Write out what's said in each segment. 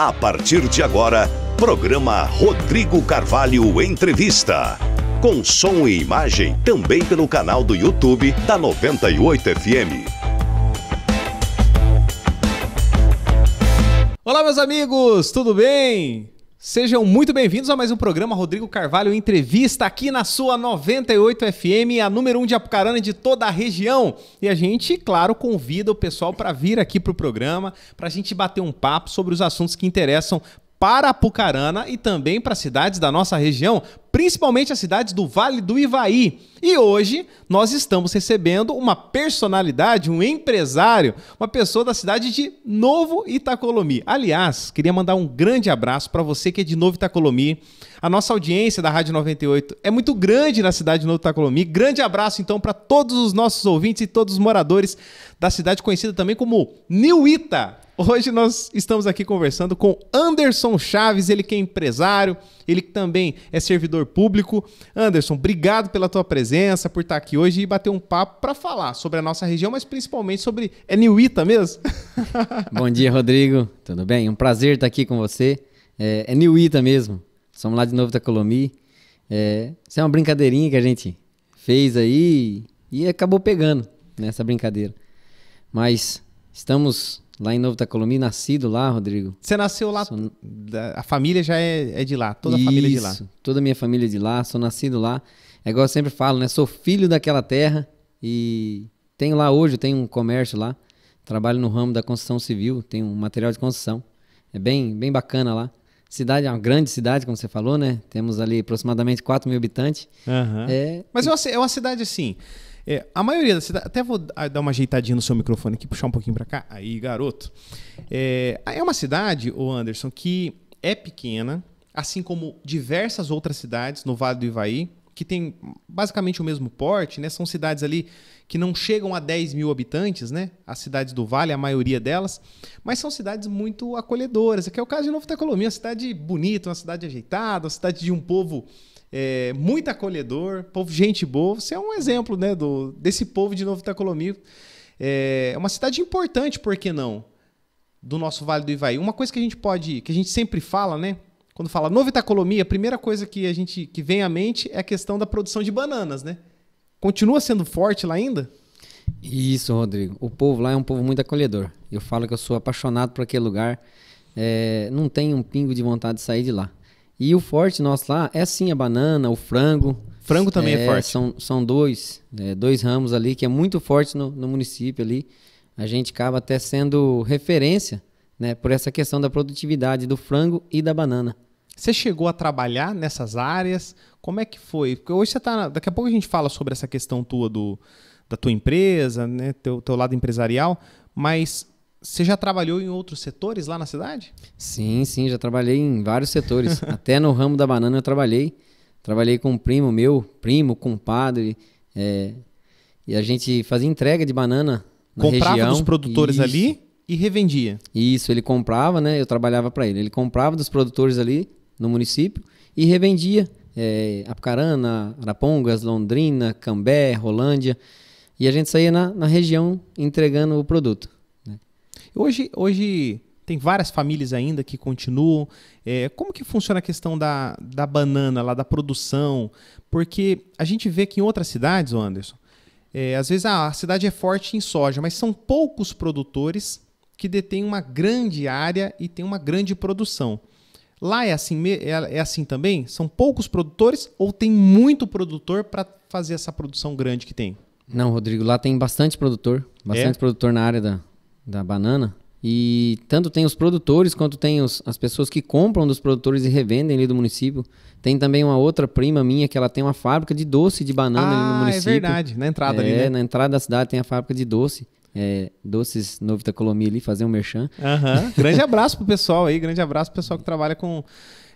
A partir de agora, programa Rodrigo Carvalho Entrevista. Com som e imagem também pelo canal do YouTube da 98 FM. Olá, meus amigos, tudo bem? Sejam muito bem-vindos a mais um programa Rodrigo Carvalho Entrevista aqui na sua 98 FM, a número 1 um de Apucarana de toda a região. E a gente, claro, convida o pessoal para vir aqui para o programa, para a gente bater um papo sobre os assuntos que interessam para Apucarana e também para cidades da nossa região, principalmente as cidades do Vale do Ivaí. E hoje nós estamos recebendo uma personalidade, um empresário, uma pessoa da cidade de Novo Itacolomi. Aliás, queria mandar um grande abraço para você que é de Novo Itacolomi. A nossa audiência da Rádio 98 é muito grande na cidade de Novo Itacolomi. Grande abraço então para todos os nossos ouvintes e todos os moradores da cidade conhecida também como Nilita. Hoje nós estamos aqui conversando com Anderson Chaves, ele que é empresário, ele que também é servidor público. Anderson, obrigado pela tua presença, por estar aqui hoje e bater um papo para falar sobre a nossa região, mas principalmente sobre é Ita mesmo. Bom dia, Rodrigo. Tudo bem? Um prazer estar aqui com você. É, é Ita mesmo. Somos lá de Novo Tacolomi. É, isso é uma brincadeirinha que a gente fez aí e acabou pegando nessa brincadeira. Mas estamos Lá em Novo Tacolomí, nascido lá, Rodrigo. Você nasceu lá, sou... a família já é, é de lá, toda a Isso, família é de lá. toda a minha família é de lá, sou nascido lá. É igual eu sempre falo, né? Sou filho daquela terra e tenho lá hoje, tenho um comércio lá. Trabalho no ramo da construção civil, tenho um material de construção. É bem, bem bacana lá. Cidade é uma grande cidade, como você falou, né? Temos ali aproximadamente 4 mil habitantes. Uhum. É... Mas é uma, é uma cidade assim é, a maioria da cidade. Até vou ah, dar uma ajeitadinha no seu microfone aqui, puxar um pouquinho para cá. Aí, garoto. É, é uma cidade, o Anderson, que é pequena, assim como diversas outras cidades no Vale do Ivaí, que tem basicamente o mesmo porte, né? São cidades ali que não chegam a 10 mil habitantes, né? As cidades do Vale, a maioria delas, mas são cidades muito acolhedoras. Aqui é o caso de Novo Tecolomi, é uma cidade bonita, uma cidade ajeitada, uma cidade de um povo é, muito acolhedor, povo gente boa. Você é um exemplo né, do, desse povo de Novo Itacolomi. É, é uma cidade importante, por que não? Do nosso Vale do Ivaí. Uma coisa que a gente pode, que a gente sempre fala, né? Quando fala Novo Itacolomi, a primeira coisa que a gente que vem à mente é a questão da produção de bananas, né? Continua sendo forte lá ainda? Isso, Rodrigo. O povo lá é um povo muito acolhedor. Eu falo que eu sou apaixonado por aquele lugar. É, não tenho um pingo de vontade de sair de lá. E o forte nosso lá é sim a banana, o frango. Frango também é, é forte. São, são dois, é, dois ramos ali que é muito forte no, no município ali. A gente acaba até sendo referência né, por essa questão da produtividade do frango e da banana. Você chegou a trabalhar nessas áreas? Como é que foi? Porque hoje você está. Daqui a pouco a gente fala sobre essa questão tua do, da tua empresa, né? Teu, teu lado empresarial, mas você já trabalhou em outros setores lá na cidade? Sim, sim, já trabalhei em vários setores. Até no ramo da banana eu trabalhei. Trabalhei com um primo meu, primo, compadre. É, e a gente fazia entrega de banana na comprava região. dos produtores Isso. ali e revendia. Isso, ele comprava, né? Eu trabalhava para ele. Ele comprava dos produtores ali no município e revendia. É, Apucarana, Arapongas, Londrina, Cambé, Rolândia. E a gente saía na, na região entregando o produto. Hoje, hoje tem várias famílias ainda que continuam. É, como que funciona a questão da, da banana lá, da produção? Porque a gente vê que em outras cidades, Anderson, é, às vezes ah, a cidade é forte em soja, mas são poucos produtores que detêm uma grande área e tem uma grande produção. Lá é assim, é, é assim também? São poucos produtores ou tem muito produtor para fazer essa produção grande que tem? Não, Rodrigo, lá tem bastante produtor, é? bastante é? produtor na área da, da banana. E tanto tem os produtores quanto tem os, as pessoas que compram dos produtores e revendem ali do município. Tem também uma outra prima minha que ela tem uma fábrica de doce de banana ah, ali no ah, é município. É verdade, na entrada é, ali. É, né? na entrada da cidade tem a fábrica de doce. É, doces Novo Colomia ali, fazer um merchan. Uhum. grande abraço pro pessoal aí, grande abraço pro pessoal que trabalha com.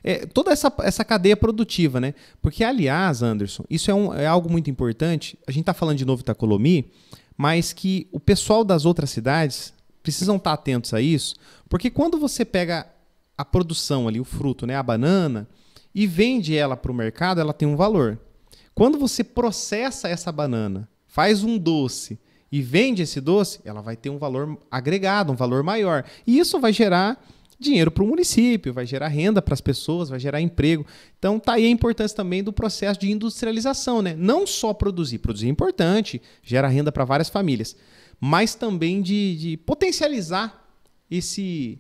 É, toda essa, essa cadeia produtiva, né? Porque, aliás, Anderson, isso é, um, é algo muito importante. A gente está falando de Novo Itacolomi, mas que o pessoal das outras cidades precisam estar atentos a isso, porque quando você pega a produção ali, o fruto, né, a banana, e vende ela para o mercado, ela tem um valor. Quando você processa essa banana, faz um doce e vende esse doce, ela vai ter um valor agregado, um valor maior. E isso vai gerar dinheiro para o município, vai gerar renda para as pessoas, vai gerar emprego. Então tá aí a importância também do processo de industrialização, né? Não só produzir, produzir é importante, gera renda para várias famílias, mas também de, de potencializar esse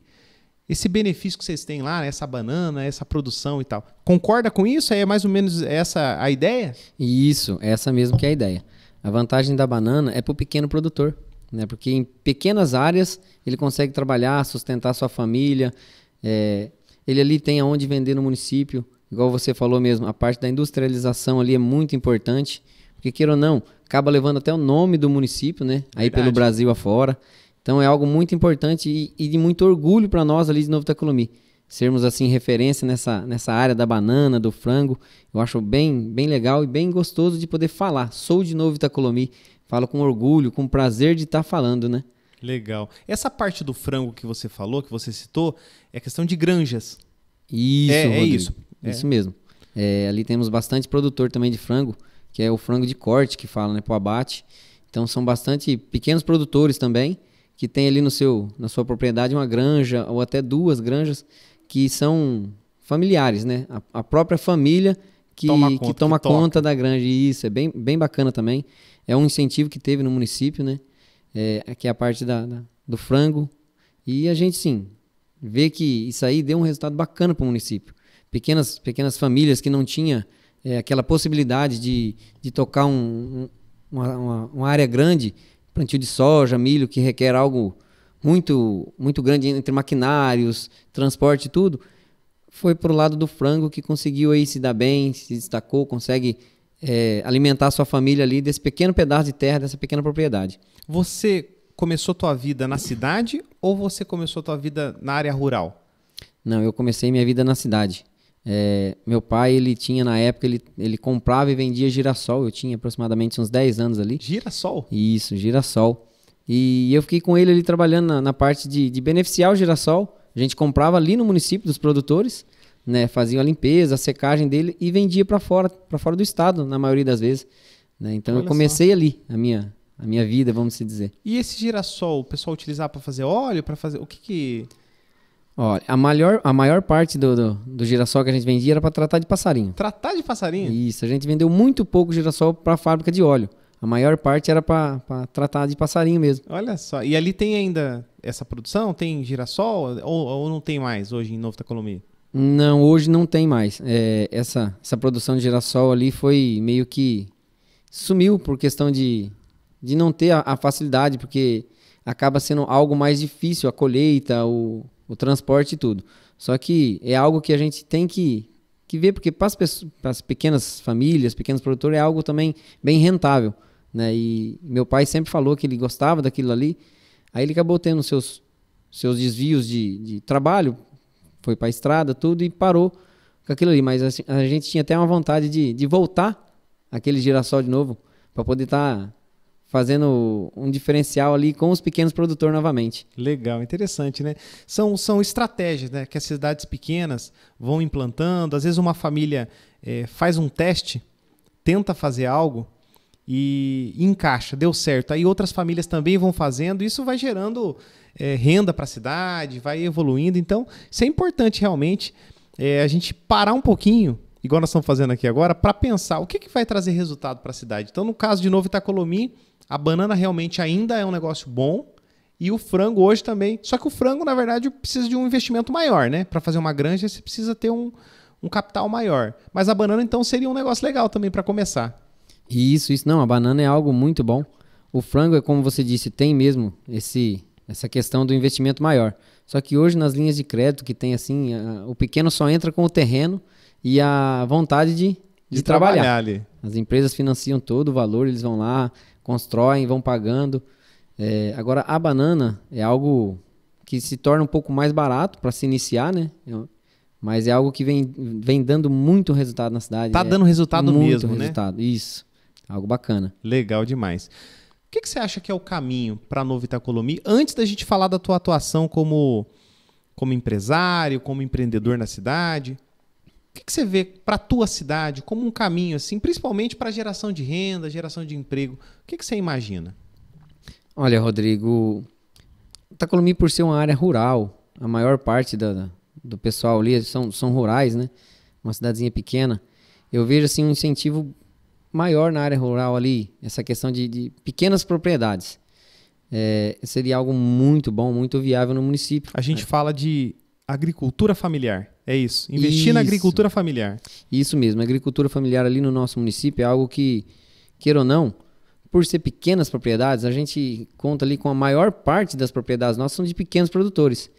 esse benefício que vocês têm lá, né? essa banana, essa produção e tal. Concorda com isso? É mais ou menos essa a ideia? Isso, essa mesmo que é a ideia. A vantagem da banana é para o pequeno produtor, né? porque em pequenas áreas ele consegue trabalhar, sustentar sua família, é, ele ali tem aonde vender no município, igual você falou mesmo, a parte da industrialização ali é muito importante, porque queira ou não, acaba levando até o nome do município, né? Aí pelo Brasil afora. Então é algo muito importante e, e de muito orgulho para nós ali de Novo Taculumi. Sermos assim referência nessa, nessa área da banana, do frango, eu acho bem, bem legal e bem gostoso de poder falar. Sou de novo Itacolomi, falo com orgulho, com prazer de estar tá falando, né? Legal. Essa parte do frango que você falou, que você citou, é questão de granjas. Isso, é, é isso. É. Isso mesmo. É, ali temos bastante produtor também de frango que é o frango de corte que fala, né, para o abate. Então são bastante pequenos produtores também que tem ali no seu, na sua propriedade uma granja ou até duas granjas que são familiares, né? A, a própria família que toma conta, que toma que conta da granja. E isso é bem, bem bacana também. É um incentivo que teve no município, né? É, que é a parte da, da do frango. E a gente, sim, vê que isso aí deu um resultado bacana para o município. Pequenas, pequenas famílias que não tinham é, aquela possibilidade de, de tocar um, um, uma, uma, área grande, plantio de soja, milho, que requer algo muito, muito grande entre maquinários, transporte e tudo, foi para o lado do frango que conseguiu aí se dar bem, se destacou, consegue é, alimentar sua família ali desse pequeno pedaço de terra, dessa pequena propriedade. Você começou tua vida na cidade ou você começou tua vida na área rural? Não, eu comecei minha vida na cidade. É, meu pai, ele tinha na época, ele, ele comprava e vendia girassol. Eu tinha aproximadamente uns 10 anos ali. Girassol? Isso, girassol. E eu fiquei com ele ali trabalhando na, na parte de, de beneficiar o girassol. A gente comprava ali no município dos produtores, né? Fazia a limpeza, a secagem dele e vendia para fora, para fora do estado, na maioria das vezes. Né? Então Olha eu comecei só. ali a minha, a minha vida, vamos se dizer. E esse girassol, o pessoal utilizava para fazer óleo, para fazer o que que Olha, a maior, a maior parte do, do, do girassol que a gente vendia era para tratar de passarinho. Tratar de passarinho? Isso, a gente vendeu muito pouco girassol para a fábrica de óleo. A maior parte era para tratar de passarinho mesmo. Olha só, e ali tem ainda essa produção? Tem girassol ou, ou não tem mais hoje em Novo Tacolomia? Não, hoje não tem mais. É, essa, essa produção de girassol ali foi meio que sumiu por questão de, de não ter a, a facilidade, porque acaba sendo algo mais difícil a colheita, o, o transporte e tudo. Só que é algo que a gente tem que, que ver, porque para as, pessoas, para as pequenas famílias, pequenos produtores, é algo também bem rentável. Né? E meu pai sempre falou que ele gostava daquilo ali. Aí ele acabou tendo seus, seus desvios de, de trabalho, foi para a estrada, tudo, e parou com aquilo ali. Mas a, a gente tinha até uma vontade de, de voltar aquele girassol de novo, para poder estar tá fazendo um diferencial ali com os pequenos produtores novamente. Legal, interessante, né? São, são estratégias né, que as cidades pequenas vão implantando. Às vezes uma família é, faz um teste, tenta fazer algo e encaixa, deu certo. Aí outras famílias também vão fazendo, isso vai gerando é, renda para a cidade, vai evoluindo. Então, isso é importante realmente é, a gente parar um pouquinho igual nós estamos fazendo aqui agora, para pensar o que, que vai trazer resultado para a cidade. Então, no caso de Novo Itacolomi, a banana realmente ainda é um negócio bom. E o frango hoje também. Só que o frango, na verdade, precisa de um investimento maior, né? Para fazer uma granja, você precisa ter um, um capital maior. Mas a banana, então, seria um negócio legal também para começar. Isso, isso. Não, a banana é algo muito bom. O frango, é como você disse, tem mesmo esse essa questão do investimento maior. Só que hoje, nas linhas de crédito que tem assim, a, o pequeno só entra com o terreno e a vontade de, de, de trabalhar. trabalhar As empresas financiam todo o valor, eles vão lá, constroem, vão pagando. É, agora, a banana é algo que se torna um pouco mais barato para se iniciar, né? É mas é algo que vem, vem dando muito resultado na cidade. Tá é dando resultado muito mesmo, né? resultado. né? Isso. Algo bacana. Legal demais. O que, que você acha que é o caminho para Nova Itacolomi? Antes da gente falar da tua atuação como, como empresário, como empreendedor na cidade, o que, que você vê para a tua cidade como um caminho, assim, principalmente para geração de renda, geração de emprego? O que, que você imagina? Olha, Rodrigo, Itacolomi, por ser uma área rural, a maior parte da, do pessoal ali são, são rurais, né? Uma cidadezinha pequena. Eu vejo assim um incentivo maior na área rural ali, essa questão de, de pequenas propriedades. É, seria algo muito bom, muito viável no município. A gente fala de Agricultura familiar. É isso. Investir isso. na agricultura familiar. Isso mesmo. A agricultura familiar ali no nosso município é algo que, queira ou não, por ser pequenas propriedades, a gente conta ali com a maior parte das propriedades nossas são de pequenos produtores.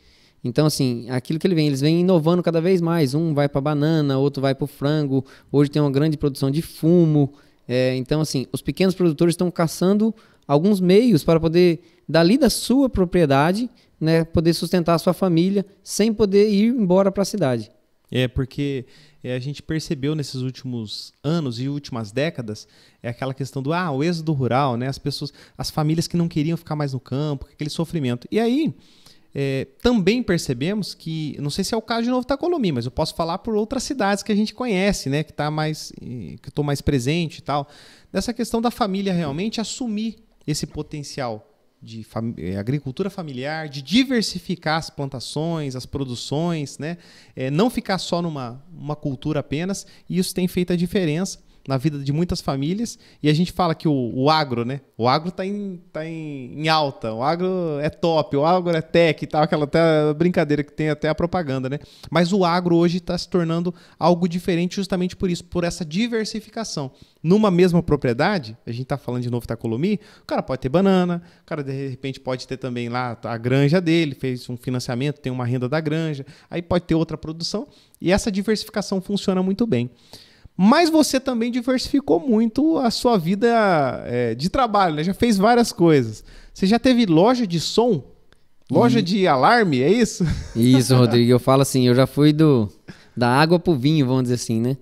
Então, assim, aquilo que ele vem, eles vêm inovando cada vez mais. Um vai para banana, outro vai para o frango. Hoje tem uma grande produção de fumo. É, então, assim, os pequenos produtores estão caçando alguns meios para poder, dali da sua propriedade, né, poder sustentar a sua família sem poder ir embora para a cidade. É, porque é, a gente percebeu nesses últimos anos e últimas décadas é aquela questão do ah, o êxodo rural, né? As pessoas, as famílias que não queriam ficar mais no campo, aquele sofrimento. E aí, é, também percebemos que, não sei se é o caso de Novo Tacolomi, tá mas eu posso falar por outras cidades que a gente conhece, né? Que tá mais. que estou mais presente e tal. Dessa questão da família realmente assumir esse potencial de fam... É, agricultura familiar, de diversificar as plantações, as produções, né? É, não ficar só numa uma cultura apenas, e isso tem feito a diferença na vida de muitas famílias. E a gente fala que o, o agro, né? O agro está em, tá em, em, alta, o agro é top, o agro é tech e tal, aquela até brincadeira que tem até a propaganda, né? Mas o agro hoje está se tornando algo diferente justamente por isso, por essa diversificação. Numa mesma propriedade, a gente está falando de novo da Itacolomi, o cara pode ter banana, o cara de repente pode ter também lá a granja dele, fez um financiamento, tem uma renda da granja, aí pode ter outra produção, e essa diversificação funciona muito bem. Mas você também diversificou muito a sua vida é, de trabalho, né? Já fez várias coisas. Você já teve loja de som? Loja hum. de alarme, é isso? Isso, Rodrigo. Eu falo assim, eu já fui do da água pro vinho, vamos dizer assim, né?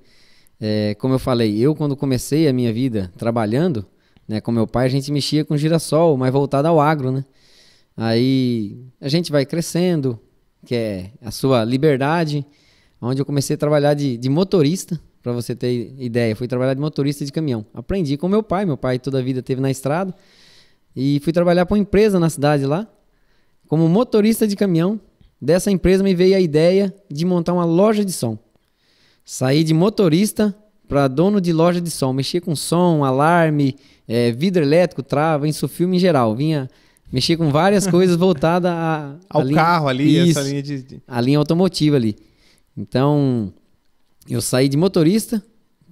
É, como eu falei, eu quando comecei a minha vida trabalhando, né, com meu pai, a gente mexia com girassol, mas voltado ao agro, né? Aí a gente vai crescendo, que é a sua liberdade, onde eu comecei a trabalhar de, de motorista, para você ter ideia. Fui trabalhar de motorista de caminhão. Aprendi com meu pai. Meu pai toda a vida teve na estrada. E fui trabalhar para uma empresa na cidade lá, como motorista de caminhão. Dessa empresa me veio a ideia de montar uma loja de som. Saí de motorista para dono de loja de som. Mexia com som, alarme, é, vidro elétrico, trava, insufilme em geral. Vinha mexer com várias coisas voltadas a, ao a linha, carro ali, isso, essa linha de. A linha automotiva ali. Então, eu saí de motorista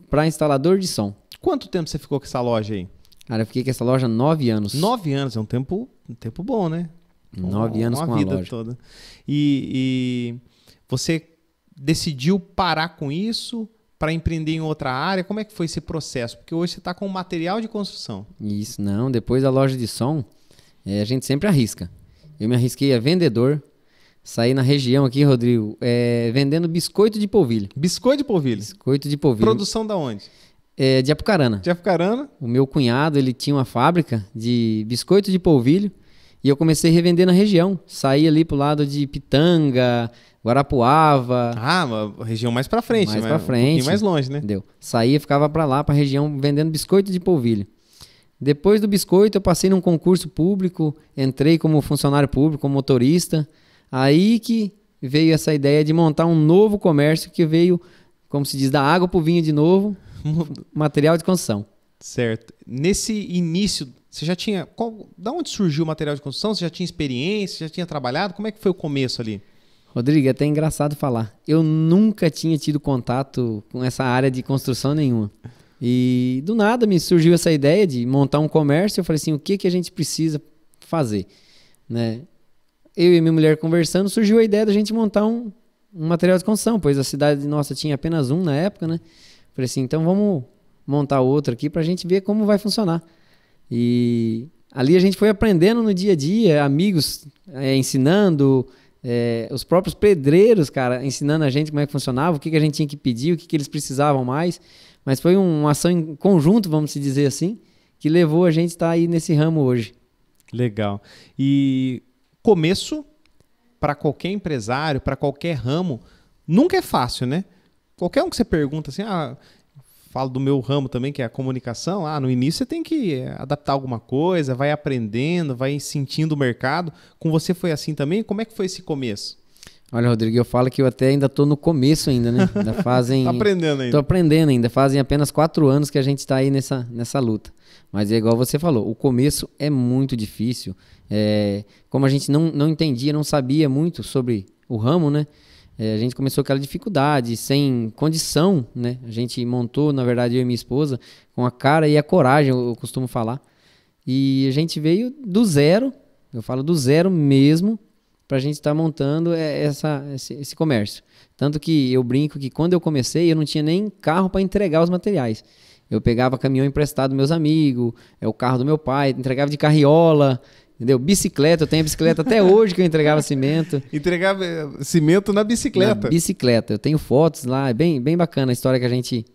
para instalador de som. Quanto tempo você ficou com essa loja aí? Cara, eu fiquei com essa loja nove anos. Nove anos, é um tempo, um tempo bom, né? Nove um, anos uma com a vida loja. toda. E, e você decidiu parar com isso para empreender em outra área? Como é que foi esse processo? Porque hoje você está com material de construção. Isso, não. Depois da loja de som, é, a gente sempre arrisca. Eu me arrisquei a vendedor, Saí na região aqui, Rodrigo, é, vendendo biscoito de polvilho. Biscoito de polvilho? Biscoito de polvilho. Produção da onde? É, de Apucarana. De Apucarana? O meu cunhado, ele tinha uma fábrica de biscoito de polvilho e eu comecei a revender na região. Saí ali pro lado de Pitanga, Guarapuava. Ah, região mais pra frente. Mais né? pra frente. Um mais longe, né? Deu. Saía, ficava pra lá, pra região, vendendo biscoito de polvilho. Depois do biscoito, eu passei num concurso público, entrei como funcionário público, como motorista Aí que veio essa ideia de montar um novo comércio que veio, como se diz, da água para o vinho de novo, material de construção. Certo. Nesse início, você já tinha. Qual, da onde surgiu o material de construção? Você já tinha experiência? já tinha trabalhado? Como é que foi o começo ali? Rodrigo, é até engraçado falar. Eu nunca tinha tido contato com essa área de construção nenhuma. E do nada me surgiu essa ideia de montar um comércio. Eu falei assim: o que, que a gente precisa fazer? Né? eu e minha mulher conversando, surgiu a ideia da gente montar um, um material de construção, pois a cidade nossa tinha apenas um na época, né? Falei assim, então vamos montar outro aqui para a gente ver como vai funcionar. E ali a gente foi aprendendo no dia a dia, amigos é, ensinando, é, os próprios pedreiros, cara, ensinando a gente como é que funcionava, o que, que a gente tinha que pedir, o que, que eles precisavam mais. Mas foi uma ação em conjunto, vamos dizer assim, que levou a gente a estar aí nesse ramo hoje. Legal. E começo, para qualquer empresário, para qualquer ramo, nunca é fácil, né? Qualquer um que você pergunta assim, ah, falo do meu ramo também, que é a comunicação, ah, no início você tem que eh, adaptar alguma coisa, vai aprendendo, vai sentindo o mercado. Com você foi assim também? Como é que foi esse começo? Olha, Rodrigo, eu falo que eu até ainda estou no começo ainda, né? Ainda fazem... tá aprendendo ainda. Tô aprendendo ainda. Fazem apenas quatro anos que a gente está aí nessa, nessa luta. Mas é igual você falou, o começo é muito difícil. É, como a gente não, não entendia, não sabia muito sobre o ramo, né? É, a gente começou com aquela dificuldade, sem condição, né? A gente montou, na verdade, eu e minha esposa, com a cara e a coragem, eu costumo falar. E a gente veio do zero, eu falo do zero mesmo, para a gente estar tá montando é, essa, esse, esse, comércio. Tanto que eu brinco que quando eu comecei, eu não tinha nem carro para entregar os materiais. Eu pegava caminhão emprestado dos meus amigos, é o carro do meu pai, entregava de carriola, entendeu? Bicicleta, eu tenho a bicicleta até hoje que eu entregava cimento. entregava eh, cimento na bicicleta. Na bicicleta. Eu tenho fotos lá, é bem, bem bacana a história que a gente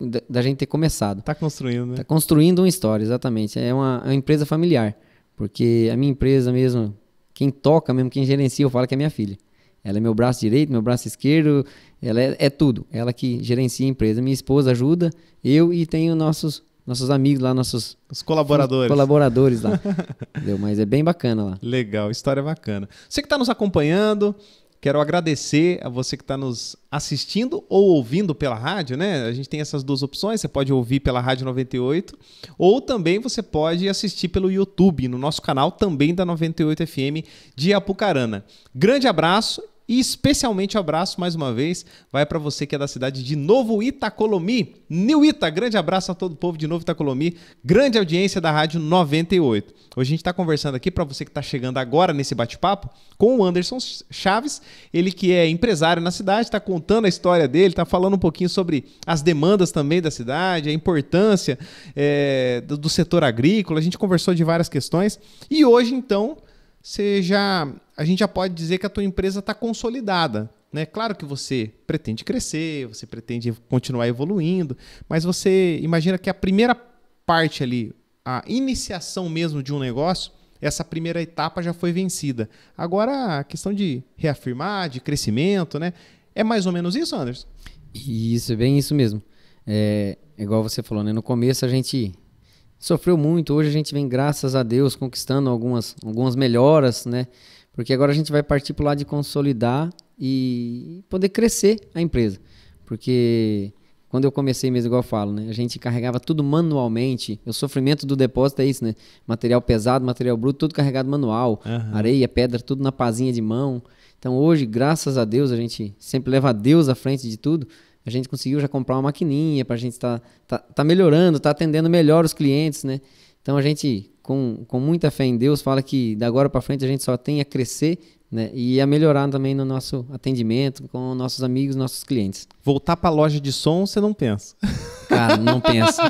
da, da, gente ter começado. Está construindo, né? Está construindo uma história, exatamente. É uma, é uma, empresa familiar. Porque a minha empresa mesmo, quem toca mesmo, quem gerencia, eu falo que é minha filha. Ela é meu braço direito, meu braço esquerdo, ela é, é tudo. Ela que gerencia a empresa. Minha esposa ajuda, eu e tenho nossos nossos amigos lá, nossos Os colaboradores. Colaboradores lá. Entendeu? Mas é bem bacana lá. Legal, história bacana. Você que está nos acompanhando, Quero agradecer a você que está nos assistindo ou ouvindo pela rádio, né? A gente tem essas duas opções. Você pode ouvir pela Rádio 98 ou também você pode assistir pelo YouTube, no nosso canal também da 98FM de Apucarana. Grande abraço e especialmente abraço mais uma vez, vai para você que é da cidade de Novo Itacolomi, New Ita. Grande abraço a todo o povo de Novo Itacolomi, grande audiência da Rádio 98. Hoje a gente está conversando aqui para você que está chegando agora nesse bate-papo com o Anderson Chaves, ele que é empresário na cidade, está contando a história dele, está falando um pouquinho sobre as demandas também da cidade, a importância é, do, do setor agrícola. A gente conversou de várias questões e hoje então você já, a gente já pode dizer que a tua empresa está consolidada. Né? Claro que você pretende crescer, você pretende continuar evoluindo, mas você imagina que a primeira parte ali, a iniciação mesmo de um negócio, essa primeira etapa já foi vencida. Agora a questão de reafirmar, de crescimento, né? É mais ou menos isso, Anderson? Isso, é bem isso mesmo. É, igual você falou, né? No começo a gente sofreu muito. Hoje a gente vem, graças a Deus, conquistando algumas, algumas melhoras, né? Porque agora a gente vai partir para o lado de consolidar e poder crescer a empresa. Porque quando eu comecei mesmo, igual eu falo, né? A gente carregava tudo manualmente. O sofrimento do depósito é isso, né? Material pesado, material bruto, tudo carregado manual. Uhum. Areia, pedra, tudo na pazinha de mão. Então hoje, graças a Deus, a gente sempre leva Deus à frente de tudo a gente conseguiu já comprar uma maquininha para a gente estar tá, tá, tá, melhorando, tá atendendo melhor os clientes, né? Então a gente, com, com muita fé em Deus, fala que da agora para frente a gente só tem a crescer né? E a melhorar também no nosso atendimento com nossos amigos, nossos clientes. Voltar para a loja de som, você não pensa. Cara, não pensa.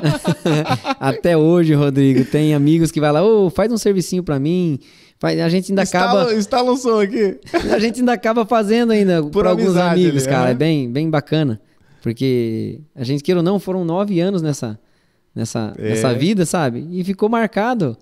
Até hoje, Rodrigo, tem amigos que vai lá, ô, oh, faz um servicinho para mim. A gente ainda instala, acaba. Instala um som aqui. A gente ainda acaba fazendo ainda por alguns amigos, ali, cara. É? é bem, bem bacana. Porque a gente, queira ou não, foram nove anos nessa, nessa, é. nessa vida, sabe? E ficou marcado.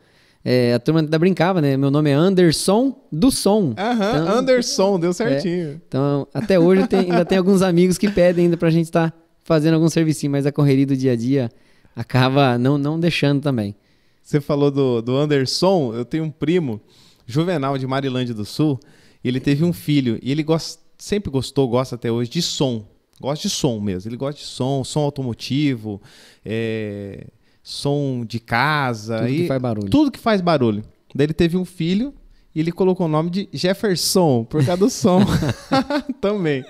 É, a turma ainda brincava, né? Meu nome é Anderson do Som. Aham, então, Anderson, deu certinho. É, então, até hoje tem, ainda tem alguns amigos que pedem ainda pra gente estar tá fazendo algum servicinho, mas a correria do dia a dia acaba não, não deixando também. Você falou do, do Anderson, eu tenho um primo, Juvenal, de Marilândia do Sul, e ele teve um filho, e ele gost, sempre gostou, gosta até hoje, de som. Gosta de som mesmo. Ele gosta de som, som automotivo, é, som de casa. Tudo que faz barulho. Tudo que faz barulho. Daí ele teve um filho e ele colocou o nome de Jefferson, por causa do som também.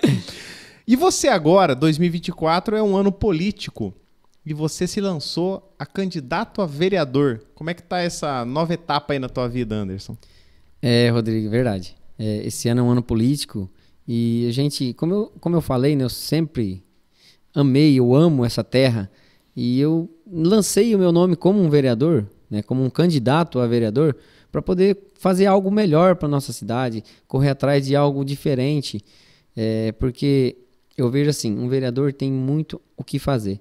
E você agora, 2024, é um ano político e você se lançou a candidato a vereador. Como é que tá essa nova etapa aí na tua vida, Anderson? É, Rodrigo, verdade. É, esse ano é um ano político e a gente, como eu, como eu falei, né, eu sempre amei, eu amo essa terra. E eu lancei o meu nome como um vereador, né, como um candidato a vereador, para poder fazer algo melhor para nossa cidade, correr atrás de algo diferente. É, porque eu vejo assim, um vereador tem muito o que fazer.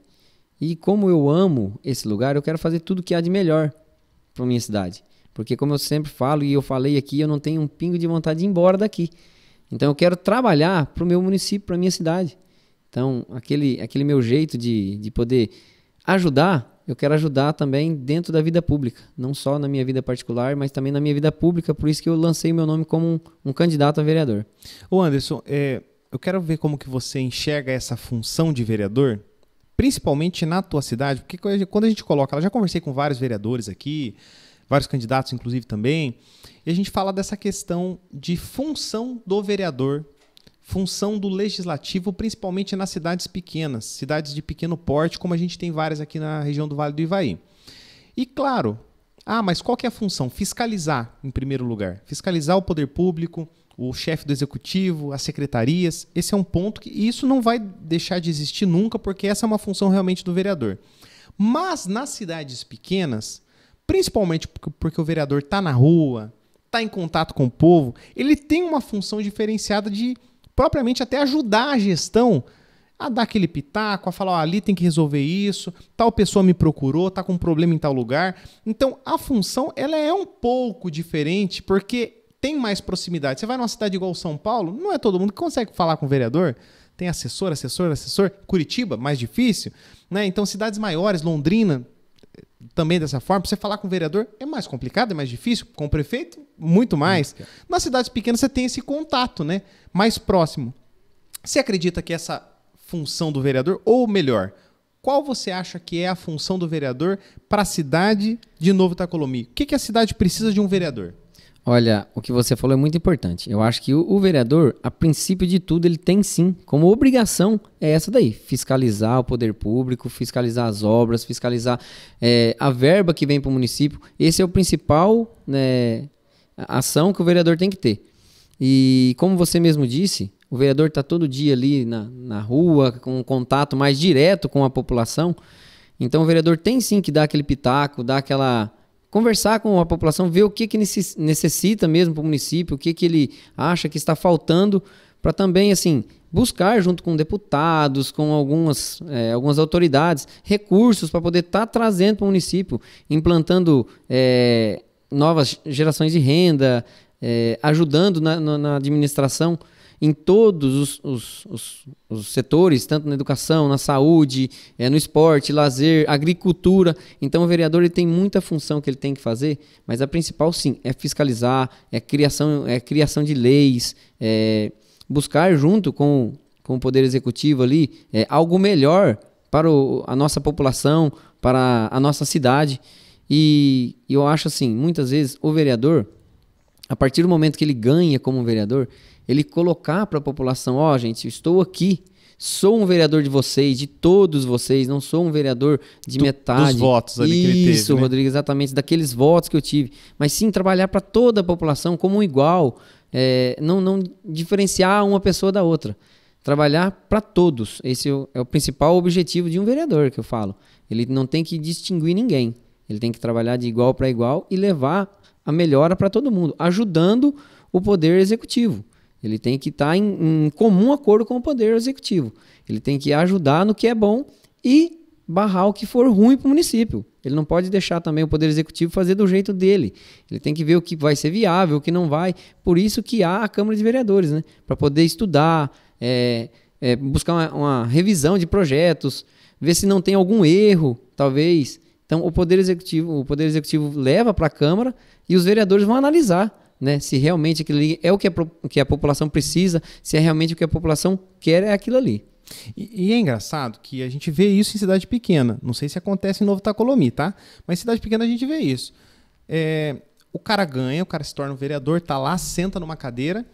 E como eu amo esse lugar, eu quero fazer tudo que há de melhor para minha cidade. Porque como eu sempre falo e eu falei aqui, eu não tenho um pingo de vontade de ir embora daqui. Então eu quero trabalhar para o meu município, para minha cidade. Então, aquele, aquele meu jeito de, de poder ajudar, eu quero ajudar também dentro da vida pública. Não só na minha vida particular, mas também na minha vida pública. Por isso que eu lancei meu nome como um, um candidato a vereador. O Anderson, é, eu quero ver como que você enxerga essa função de vereador, principalmente na tua cidade. Porque quando a gente coloca, eu já conversei com vários vereadores aqui, vários candidatos, inclusive, também. E a gente fala dessa questão de função do vereador, função do legislativo, principalmente nas cidades pequenas, cidades de pequeno porte, como a gente tem várias aqui na região do Vale do Ivaí. E claro, ah, mas qual que é a função? Fiscalizar, em primeiro lugar. Fiscalizar o poder público, o chefe do executivo, as secretarias. Esse é um ponto que isso não vai deixar de existir nunca, porque essa é uma função realmente do vereador. Mas nas cidades pequenas, principalmente porque o vereador está na rua, está em contato com o povo, ele tem uma função diferenciada de propriamente até ajudar a gestão a dar aquele pitaco, a falar, oh, ali tem que resolver isso, tal pessoa me procurou, está com um problema em tal lugar. Então, a função ela é um pouco diferente porque tem mais proximidade. Você vai numa cidade igual São Paulo, não é todo mundo que consegue falar com o vereador. Tem assessor, assessor, assessor. Curitiba, mais difícil, né? Então, cidades maiores, Londrina, também dessa forma, você falar com o vereador é mais complicado, é mais difícil, com o prefeito, muito mais. Muito é. Nas cidades pequenas você tem esse contato, né? Mais próximo. Você acredita que essa função do vereador, ou melhor, qual você acha que é a função do vereador para a cidade de Novo Itacolomi? O que, que a cidade precisa de um vereador? Olha, o que você falou é muito importante. Eu acho que o, o, vereador, a princípio de tudo, ele tem sim como obrigação é essa daí: fiscalizar o poder público, fiscalizar as obras, fiscalizar é, a verba que vem para o município. Esse é o principal né, ação que o vereador tem que ter. E como você mesmo disse, o vereador está todo dia ali na, na rua, com um contato mais direto com a população. Então o vereador tem sim que dar aquele pitaco, dar aquela conversar com a população, ver o que, que necessita mesmo para o município, o que, que ele acha que está faltando, para também, assim, buscar junto com deputados, com algumas, é, algumas autoridades, recursos para poder estar tá trazendo para o município, implantando é, novas gerações de renda, é, ajudando na, na, na administração em todos os, os, os, os setores, tanto na educação, na saúde, é, no esporte, lazer, agricultura. Então o vereador ele tem muita função que ele tem que fazer, mas a principal sim é fiscalizar, é criação, é criação de leis, é buscar junto com, com o poder executivo ali é, algo melhor para o, a nossa população, para a nossa cidade. E eu acho assim, muitas vezes o vereador, a partir do momento que ele ganha como vereador, ele colocar para a população, ó, oh, gente, estou aqui, sou um vereador de vocês, de todos vocês, não sou um vereador de Do, metade. Dos votos ali Isso, que ele teve, né? Rodrigo, exatamente, daqueles votos que eu tive. Mas sim trabalhar para toda a população como um igual, é, não, não diferenciar uma pessoa da outra. Trabalhar para todos. Esse é, é o principal objetivo de um vereador, que eu falo. Ele não tem que distinguir ninguém. Ele tem que trabalhar de igual para igual e levar a melhora para todo mundo, ajudando o poder executivo. Ele tem que estar tá em, em comum acordo com o poder executivo. Ele tem que ajudar no que é bom e barrar o que for ruim para o município. Ele não pode deixar também o Poder Executivo fazer do jeito dele. Ele tem que ver o que vai ser viável, o que não vai. Por isso que há a Câmara de Vereadores, né? Para poder estudar, é, é, buscar uma, uma, revisão de projetos, ver se não tem algum erro, talvez. Então o Poder Executivo, o Poder Executivo leva para a Câmara e os vereadores vão analisar né? Se realmente aquilo ali é o que a, que a população precisa, se é realmente o que a população quer é aquilo ali. E, e, é engraçado que a gente vê isso em cidade pequena. Não sei se acontece em Novo Tacolomi, tá? Mas em cidade pequena a gente vê isso. É, o cara ganha, o cara se torna um vereador, tá lá, senta numa cadeira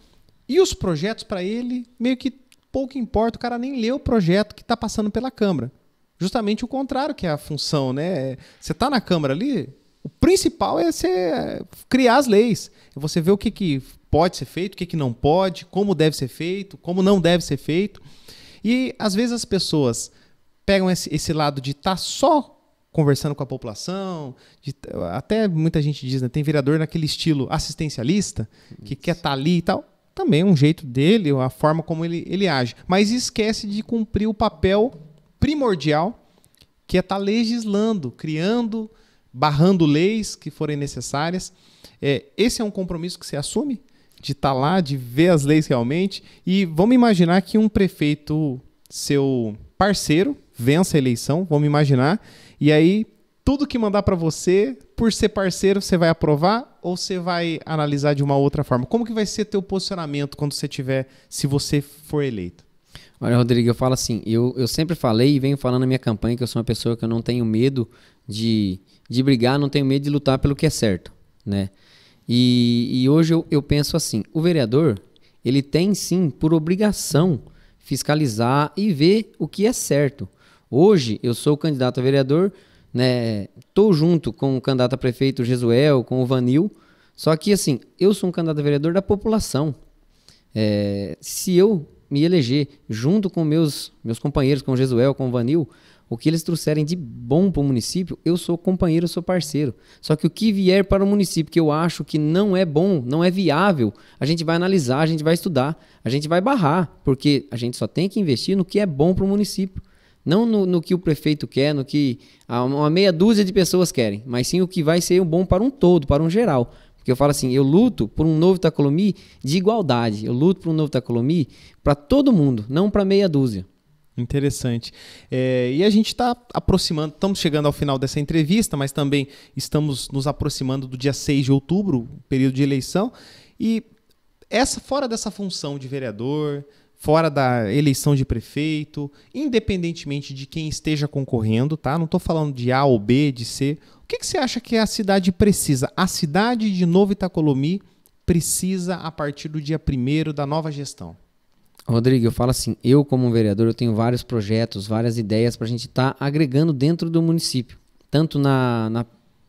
e os projetos para ele meio que pouco importa, o cara nem lê o projeto que está passando pela Câmara. Justamente o contrário que é a função, né? É, você está na Câmara ali, o principal é você criar as leis. É você vê o que, que pode ser feito, o que, que não pode, como deve ser feito, como não deve ser feito. E às vezes as pessoas pegam esse, esse lado de estar tá só conversando com a população, de, até muita gente diz, né, tem vereador naquele estilo assistencialista, Isso. que quer estar tá ali e tal. Também é um jeito dele, a forma como ele, ele age. Mas esquece de cumprir o papel primordial, que é estar tá legislando, criando barrando leis que forem necessárias. É, esse é um compromisso que você assume? De estar tá lá, de ver as leis realmente. E vamos imaginar que um prefeito, seu parceiro, vença a eleição, vamos imaginar. E aí, tudo que mandar para você, por ser parceiro, você vai aprovar ou você vai analisar de uma outra forma? Como que vai ser teu posicionamento quando você tiver, se você for eleito? Olha, Rodrigo, eu falo assim, eu, eu sempre falei e venho falando na minha campanha que eu sou uma pessoa que eu não tenho medo de de brigar, não tenho medo de lutar pelo que é certo, né? E, e hoje eu, eu penso assim, o vereador, ele tem sim, por obrigação, fiscalizar e ver o que é certo. Hoje eu sou candidato a vereador, né? Tô junto com o candidato a prefeito Jesuel, com o Vanil, só que assim, eu sou um candidato a vereador da população. É, se eu me eleger, junto com meus, meus companheiros, com o Jesuel, com o Vanil, o que eles trouxerem de bom para o município, eu sou companheiro, eu sou parceiro. Só que o que vier para o município que eu acho que não é bom, não é viável, a gente vai analisar, a gente vai estudar, a gente vai barrar, porque a gente só tem que investir no que é bom para o município. Não no, no, que o prefeito quer, no que uma meia dúzia de pessoas querem, mas sim o que vai ser bom para um todo, para um geral. Porque eu falo assim, eu luto por um novo Itacolomi de igualdade. Eu luto por um novo Itacolomi para todo mundo, não para meia dúzia. Interessante. É, e a gente está aproximando, estamos chegando ao final dessa entrevista, mas também estamos nos aproximando do dia 6 de outubro, período de eleição. E essa fora dessa função de vereador, fora da eleição de prefeito, independentemente de quem esteja concorrendo, tá? Não estou falando de A ou B, de C. O que, que você acha que a cidade precisa? A cidade de Novo Itacolomi precisa a partir do dia 1 da nova gestão? Rodrigo, eu falo assim, eu como vereador, eu tenho vários projetos, várias ideias para a gente estar tá agregando dentro do município. Tanto na, na,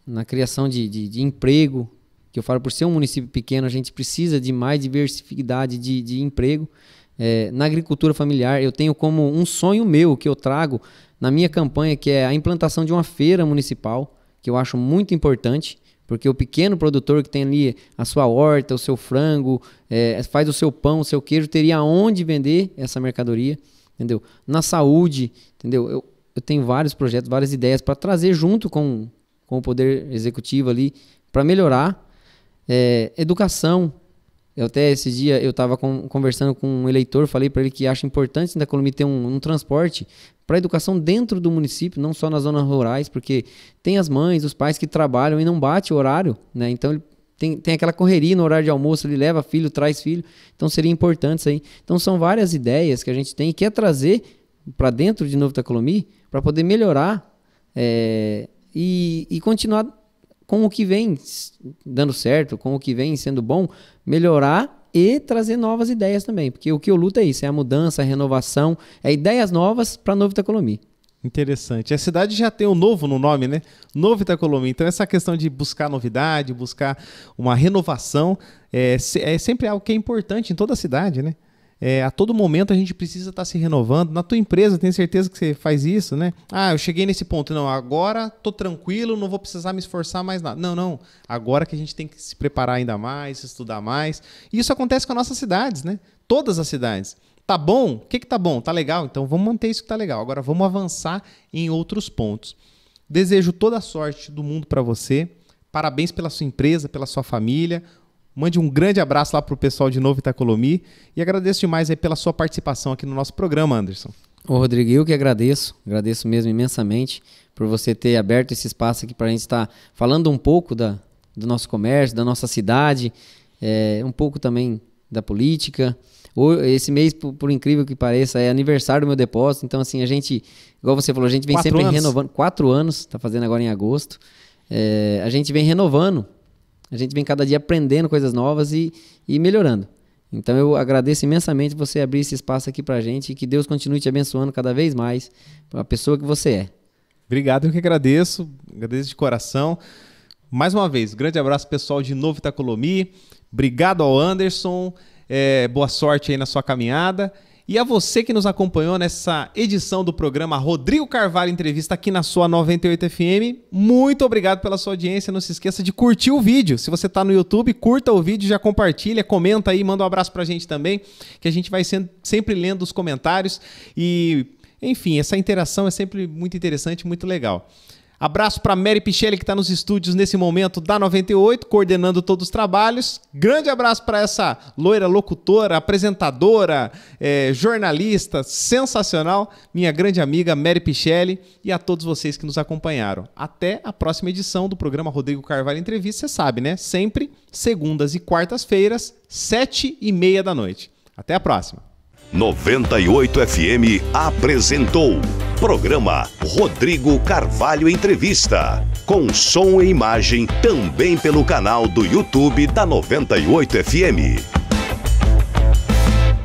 na criação de, de, de, emprego, que eu falo, por ser um município pequeno, a gente precisa de mais diversidade de, de emprego. É, na agricultura familiar, eu tenho como um sonho meu que eu trago na minha campanha, que é a implantação de uma feira municipal, que eu acho muito importante, porque o pequeno produtor que tem ali a sua horta, o seu frango, é, faz o seu pão, o seu queijo, teria onde vender essa mercadoria, entendeu? Na saúde, entendeu? Eu, eu tenho vários projetos, várias ideias para trazer junto com, com o poder executivo ali, para melhorar. É, educação, eu até esse dia eu estava conversando com um eleitor, falei para ele que acha importante Santa Colomia ter um, um transporte para educação dentro do município, não só nas zonas rurais, porque tem as mães, os pais que trabalham e não bate o horário, né? Então ele tem, tem aquela correria no horário de almoço, ele leva filho, traz filho. Então seria importante isso aí. Então são várias ideias que a gente tem e quer é trazer para dentro de Novo Tacolomi para poder melhorar é, e, e continuar com o que vem dando certo, com o que vem sendo bom, melhorar e trazer novas ideias também. Porque o que eu luto é isso: é a mudança, a renovação, é ideias novas para Novo Itacolomi. Interessante. A cidade já tem o um novo no nome, né? Novo Itacolomi. Então, essa questão de buscar novidade, buscar uma renovação, é, é sempre algo que é importante em toda a cidade, né? É, a todo momento a gente precisa estar tá se renovando. Na tua empresa, tenho certeza que você faz isso, né? Ah, eu cheguei nesse ponto. Não, agora tô tranquilo, não vou precisar me esforçar mais nada. Não, não. Agora que a gente tem que se preparar ainda mais, estudar mais. E isso acontece com as nossas cidades, né? Todas as cidades. Tá bom? O que, que tá bom? Tá legal? Então vamos manter isso que tá legal. Agora vamos avançar em outros pontos. Desejo toda a sorte do mundo para você. Parabéns pela sua empresa, pela sua família. Mande um grande abraço lá para o pessoal de novo Itacolomi e agradeço demais aí pela sua participação aqui no nosso programa, Anderson. Ô Rodrigo, eu que agradeço, agradeço mesmo imensamente por você ter aberto esse espaço aqui para a gente estar tá falando um pouco da, do nosso comércio, da nossa cidade, é, um pouco também da política. Esse mês, por, por, incrível que pareça, é aniversário do meu depósito. Então, assim, a gente, igual você falou, a gente vem quatro sempre anos. renovando. Quatro anos, está fazendo agora em agosto. É, a gente vem renovando a gente vem cada dia aprendendo coisas novas e, e melhorando. Então eu agradeço imensamente você abrir esse espaço aqui a gente e que Deus continue te abençoando cada vez mais a pessoa que você é. Obrigado, eu que agradeço, agradeço de coração. Mais uma vez, grande abraço pessoal de Novo Itacolomi. Obrigado ao Anderson. É, boa sorte aí na sua caminhada. E a você que nos acompanhou nessa edição do programa Rodrigo Carvalho Entrevista aqui na sua 98 FM, muito obrigado pela sua audiência. Não se esqueça de curtir o vídeo. Se você está no YouTube, curta o vídeo, já compartilha, comenta aí, manda um abraço para a gente também, que a gente vai sempre lendo os comentários. E, enfim, essa interação é sempre muito interessante, muito legal. Abraço para Mary Pichelli, que está nos estúdios nesse momento da 98, coordenando todos os trabalhos. Grande abraço para essa loira locutora, apresentadora, é, jornalista sensacional, minha grande amiga Mary Pichelli, e a todos vocês que nos acompanharam. Até a próxima edição do programa Rodrigo Carvalho Entrevista, você sabe, né? Sempre segundas e quartas-feiras, sete e meia da noite. Até a próxima! 98 FM apresentou programa Rodrigo Carvalho Entrevista, com som e imagem também pelo canal do YouTube da 98 FM.